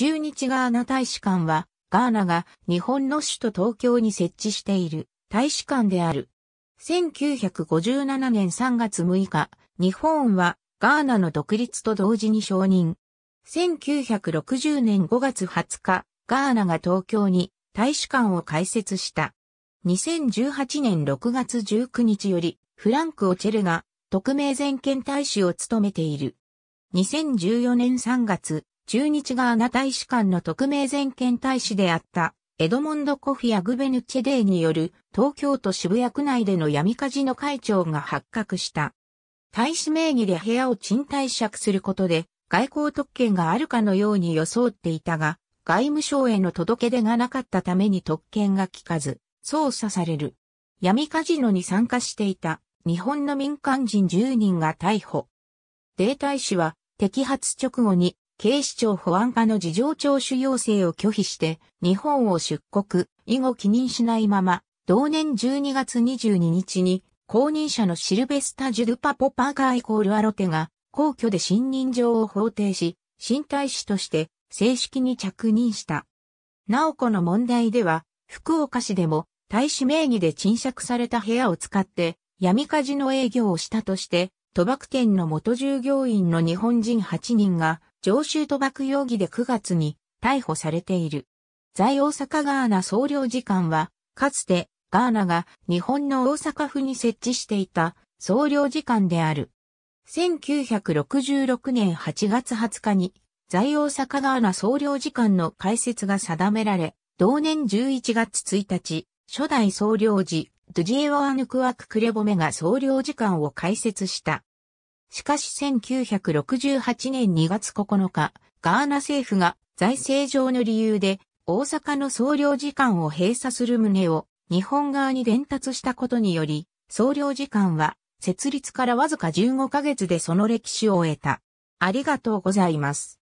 駐日ガーナ大使館は、ガーナが日本の首都東京に設置している大使館である。1957年3月6日、日本はガーナの独立と同時に承認。1960年5月20日、ガーナが東京に大使館を開設した。2018年6月19日より、フランク・オチェルが特命全権大使を務めている。2014年3月、中日ガーナ大使館の特命全権大使であった、エドモンド・コフィア・グベヌチェデイによる東京都渋谷区内での闇カジノ会長が発覚した。大使名義で部屋を賃貸借することで外交特権があるかのように装っていたが、外務省への届け出がなかったために特権が効かず、捜査される。闇カジノに参加していた日本の民間人10人が逮捕。デー大使は摘発直後に警視庁保安課の事情聴取要請を拒否して日本を出国、以後帰任しないまま、同年12月22日に公認者のシルベスタ・ジュドゥパポ・パーカーイコールアロテが皇居で信任状を法定し、新大使として正式に着任した。なおこの問題では、福岡市でも大使名義で賃借された部屋を使って闇カジノ営業をしたとして、賭博店の元従業員の日本人8人が常習賭博容疑で9月に逮捕されている。在大阪ガーナ総領事館は、かつてガーナが日本の大阪府に設置していた総領事館である。1966年8月20日に在大阪ガーナ総領事館の開設が定められ、同年11月1日、初代総領事、ドゥジエワアヌクワククレボメが総領事館を開設した。しかし1968年2月9日、ガーナ政府が財政上の理由で大阪の総領事館を閉鎖する旨を日本側に伝達したことにより、総領事館は設立からわずか15ヶ月でその歴史を終えた。ありがとうございます。